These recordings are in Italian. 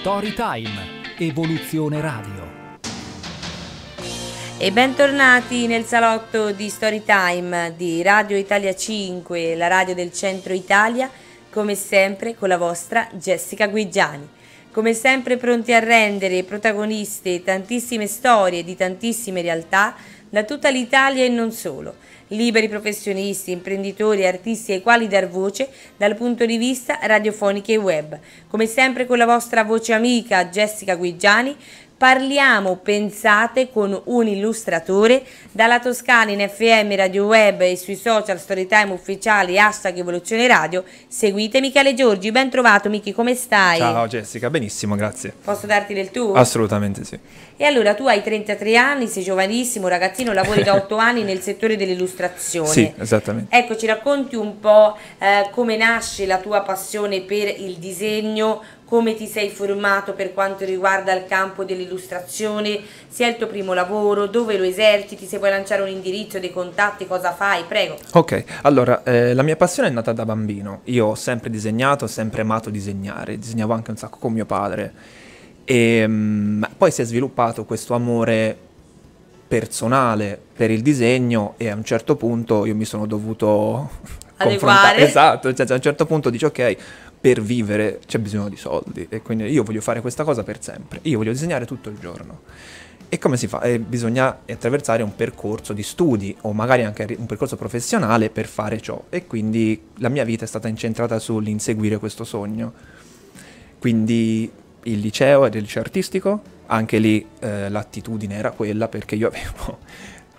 Storytime, Evoluzione Radio. E bentornati nel salotto di Storytime di Radio Italia 5, la radio del centro Italia, come sempre con la vostra Jessica Guigiani. Come sempre pronti a rendere protagoniste tantissime storie di tantissime realtà da tutta l'Italia e non solo, liberi professionisti, imprenditori e artisti ai quali dar voce dal punto di vista radiofonica e web. Come sempre con la vostra voce amica Jessica Guigiani, Parliamo, pensate, con un illustratore dalla Toscana in FM, Radio Web e sui social Storytime ufficiali, hashtag Evoluzione Radio. Seguite Michele Giorgi, ben trovato Michi, come stai? Ciao Jessica, benissimo, grazie. Posso darti del tuo? Assolutamente sì. E allora tu hai 33 anni, sei giovanissimo, ragazzino, lavori da 8 anni nel settore dell'illustrazione. Sì, esattamente. Ecco, ci racconti un po' eh, come nasce la tua passione per il disegno, come ti sei formato per quanto riguarda il campo dell'illustrazione, se è il tuo primo lavoro, dove lo eserciti, se vuoi lanciare un indirizzo, dei contatti, cosa fai, prego. Ok, allora eh, la mia passione è nata da bambino, io ho sempre disegnato, ho sempre amato disegnare, disegnavo anche un sacco con mio padre e ehm, mh, poi si è sviluppato questo amore personale per il disegno e a un certo punto io mi sono dovuto Adeguare. Esatto, cioè, cioè, a un certo punto dici ok, per vivere c'è bisogno di soldi e quindi io voglio fare questa cosa per sempre, io voglio disegnare tutto il giorno. E come si fa? Eh, bisogna attraversare un percorso di studi o magari anche un percorso professionale per fare ciò. E quindi la mia vita è stata incentrata sull'inseguire questo sogno. Quindi il liceo era il liceo artistico, anche lì eh, l'attitudine era quella perché io avevo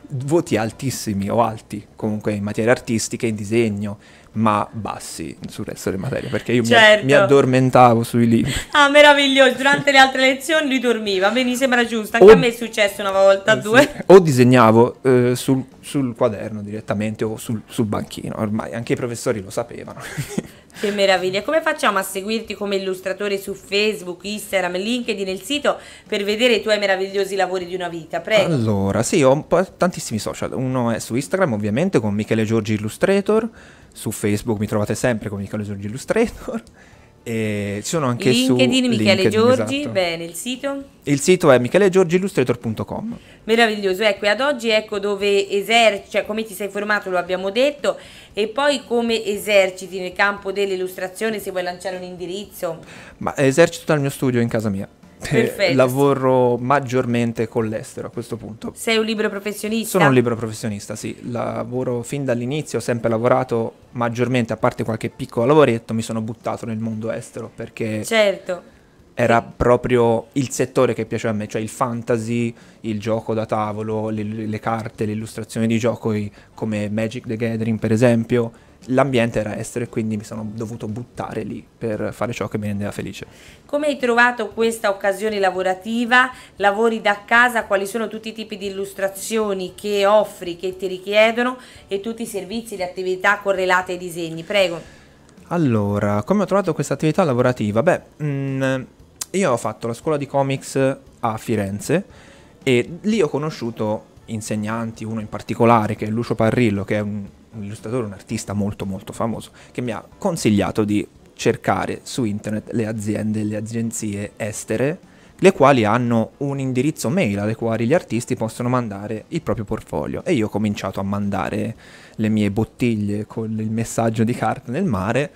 voti altissimi o alti comunque in materie artistiche, in disegno, ma bassi sul resto delle materie, perché io certo. mi, addormentavo sui libri. Ah, meraviglioso, durante le altre lezioni lui dormiva, bene, mi sembra giusto, anche o, a me è successo una volta, eh, due. Sì. O disegnavo eh, sul, sul, quaderno direttamente o sul, sul banchino, ormai anche i professori lo sapevano. Che meraviglia! Come facciamo a seguirti come illustratore su Facebook, Instagram, LinkedIn il sito per vedere i tuoi meravigliosi lavori di una vita? Prego. Allora, sì, ho tantissimi social. Uno è su Instagram, ovviamente, con Michele Giorgi Illustrator su Facebook mi trovate sempre come Michele Giorgi Illustrator. E ci sono anche LinkedIn, su Michele Giorgi, esatto. bene, il sito? Il sito è michelegiorgiillustrator.com Meraviglioso, ecco, e ad oggi ecco dove eserciti, cioè come ti sei formato lo abbiamo detto, e poi come eserciti nel campo dell'illustrazione se vuoi lanciare un indirizzo? Ma esercito dal mio studio in casa mia. Eh, Perfetto. lavoro maggiormente con l'estero a questo punto. Sei un libero professionista? Sono un libero professionista, sì. Lavoro fin dall'inizio, ho sempre lavorato maggiormente, a parte qualche piccolo lavoretto, mi sono buttato nel mondo estero perché... Certo era proprio il settore che piaceva a me, cioè il fantasy, il gioco da tavolo, le, le carte, le illustrazioni di gioco come Magic the Gathering per esempio, l'ambiente era estero e quindi mi sono dovuto buttare lì per fare ciò che mi rendeva felice. Come hai trovato questa occasione lavorativa? Lavori da casa? Quali sono tutti i tipi di illustrazioni che offri, che ti richiedono e tutti i servizi, le attività correlate ai disegni? Prego. Allora, come ho trovato questa attività lavorativa? Beh, mh, mm, io ho fatto la scuola di comics a Firenze e lì ho conosciuto insegnanti, uno in particolare che è Lucio Parrillo, che è un, un illustratore, un artista molto molto famoso, che mi ha consigliato di cercare su internet le aziende, le agenzie estere, le quali hanno un indirizzo mail alle quali gli artisti possono mandare il proprio portfolio. E io ho cominciato a mandare le mie bottiglie con il messaggio di carta nel mare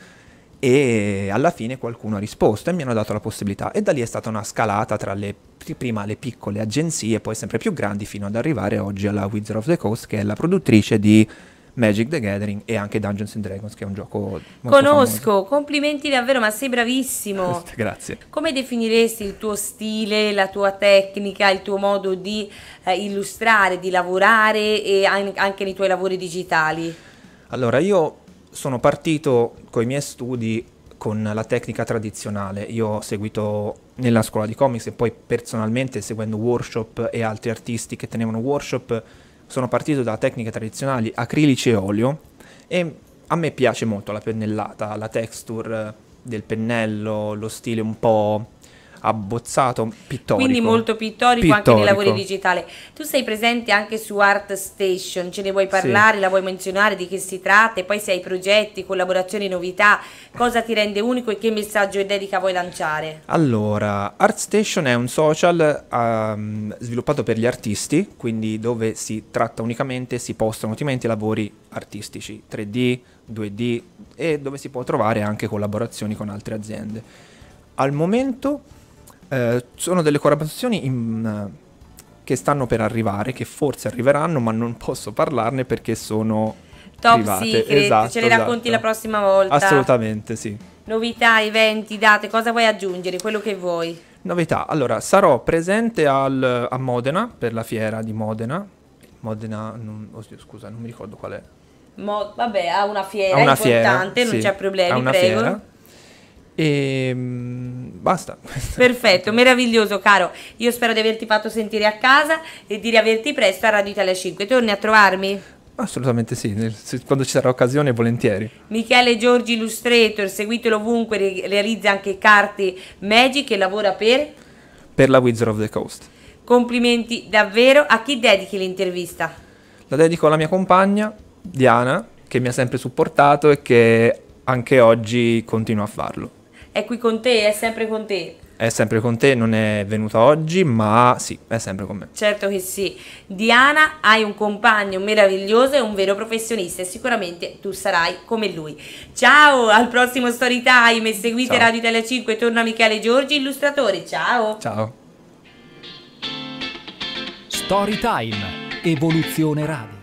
e alla fine qualcuno ha risposto e mi hanno dato la possibilità e da lì è stata una scalata tra le prima le piccole agenzie poi sempre più grandi fino ad arrivare oggi alla Wizard of the Coast che è la produttrice di Magic the Gathering e anche Dungeons and Dragons, che è un gioco Conosco, famoso. complimenti davvero, ma sei bravissimo. Grazie. Come definiresti il tuo stile, la tua tecnica, il tuo modo di eh, illustrare, di lavorare e anche nei tuoi lavori digitali? Allora, io sono partito con i miei studi con la tecnica tradizionale. Io ho seguito nella scuola di comics e poi personalmente seguendo workshop e altri artisti che tenevano workshop sono partito da tecniche tradizionali acrilici e olio e a me piace molto la pennellata, la texture del pennello, lo stile un po' abbozzato pittorico. Quindi molto pittorico, pittorico. anche nei lavori digitali. Tu sei presente anche su Art Station, ce ne vuoi parlare, sì. la vuoi menzionare di che si tratta e poi se hai progetti, collaborazioni, novità, cosa ti rende unico e che messaggio e dedica vuoi lanciare? Allora, Art Station è un social um, sviluppato per gli artisti, quindi dove si tratta unicamente, si postano ultimamente lavori artistici 3D, 2D e dove si può trovare anche collaborazioni con altre aziende. Al momento eh, sono delle collaborazioni in, eh, che stanno per arrivare, che forse arriveranno, ma non posso parlarne perché sono top private. secret, esatto, ce le esatto. racconti la esatto. prossima volta. Assolutamente, sì. Novità, eventi, date, cosa vuoi aggiungere? Quello che vuoi. Novità, allora sarò presente al, a Modena per la fiera di Modena. Modena, non, oh, scusa, non mi ricordo qual è. Mo, vabbè, ha una fiera ha una importante, fiera, non sì, c'è problemi, prego. Fiera e ehm, basta. Perfetto, meraviglioso caro. Io spero di averti fatto sentire a casa e di riaverti presto a Radio Italia 5. Torni a trovarmi? Assolutamente sì, quando ci sarà occasione volentieri. Michele Giorgi Illustrator, seguitelo ovunque, realizza anche carte Magic e lavora per? Per la Wizard of the Coast. Complimenti davvero, a chi dedichi l'intervista? La dedico alla mia compagna Diana, che mi ha sempre supportato e che anche oggi continua a farlo è qui con te, è sempre con te. È sempre con te, non è venuta oggi, ma sì, è sempre con me. Certo che sì. Diana, hai un compagno meraviglioso e un vero professionista e sicuramente tu sarai come lui. Ciao, al prossimo Storytime e seguite Ciao. Radio Italia 5, torna Michele Giorgi, illustratore. Ciao. Ciao. Storytime, Evoluzione Radio.